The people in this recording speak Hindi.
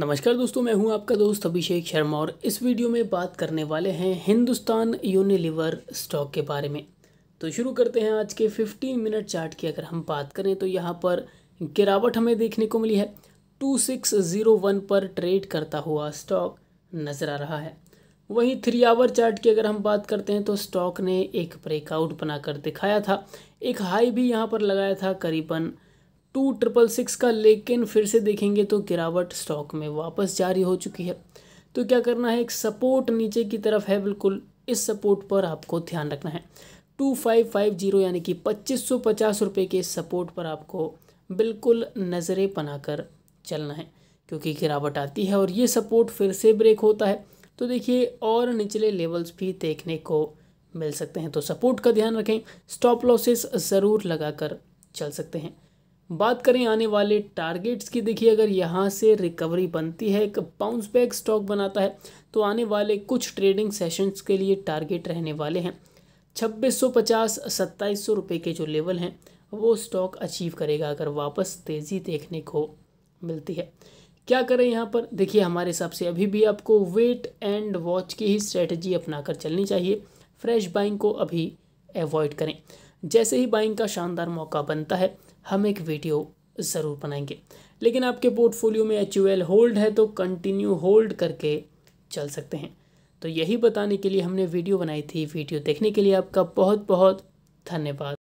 नमस्कार दोस्तों मैं हूं आपका दोस्त अभिषेक शर्मा और इस वीडियो में बात करने वाले हैं हिंदुस्तान यूनिलीवर स्टॉक के बारे में तो शुरू करते हैं आज के 15 मिनट चार्ट की अगर हम बात करें तो यहाँ पर गिरावट हमें देखने को मिली है 2601 पर ट्रेड करता हुआ स्टॉक नज़र आ रहा है वहीं थ्री आवर चार्ट की अगर हम बात करते हैं तो स्टॉक ने एक ब्रेकआउट बनाकर दिखाया था एक हाई भी यहाँ पर लगाया था करीबन टू ट्रिपल सिक्स का लेकिन फिर से देखेंगे तो गिरावट स्टॉक में वापस जारी हो चुकी है तो क्या करना है एक सपोर्ट नीचे की तरफ है बिल्कुल इस सपोर्ट पर आपको ध्यान रखना है टू फाइव फाइव जीरो यानी कि पच्चीस सौ पचास रुपये के सपोर्ट पर आपको बिल्कुल नज़रें बनाकर चलना है क्योंकि गिरावट आती है और ये सपोर्ट फिर से ब्रेक होता है तो देखिए और निचले लेवल्स भी देखने को मिल सकते हैं तो सपोर्ट का ध्यान रखें स्टॉप लॉसेस ज़रूर लगाकर चल सकते हैं बात करें आने वाले टारगेट्स की देखिए अगर यहाँ से रिकवरी बनती है एक बाउंस बैक स्टॉक बनाता है तो आने वाले कुछ ट्रेडिंग सेशंस के लिए टारगेट रहने वाले हैं छब्बीस सौ पचास सत्ताईस सौ रुपये के जो लेवल हैं वो स्टॉक अचीव करेगा अगर वापस तेज़ी देखने को मिलती है क्या करें यहाँ पर देखिए हमारे हिसाब से अभी भी आपको वेट एंड वॉच की ही स्ट्रेटजी अपना चलनी चाहिए फ्रेश बाइंग को अभी अवॉइड करें जैसे ही बाइंग का शानदार मौका बनता है हम एक वीडियो ज़रूर बनाएंगे लेकिन आपके पोर्टफोलियो में एच होल्ड है तो कंटिन्यू होल्ड करके चल सकते हैं तो यही बताने के लिए हमने वीडियो बनाई थी वीडियो देखने के लिए आपका बहुत बहुत धन्यवाद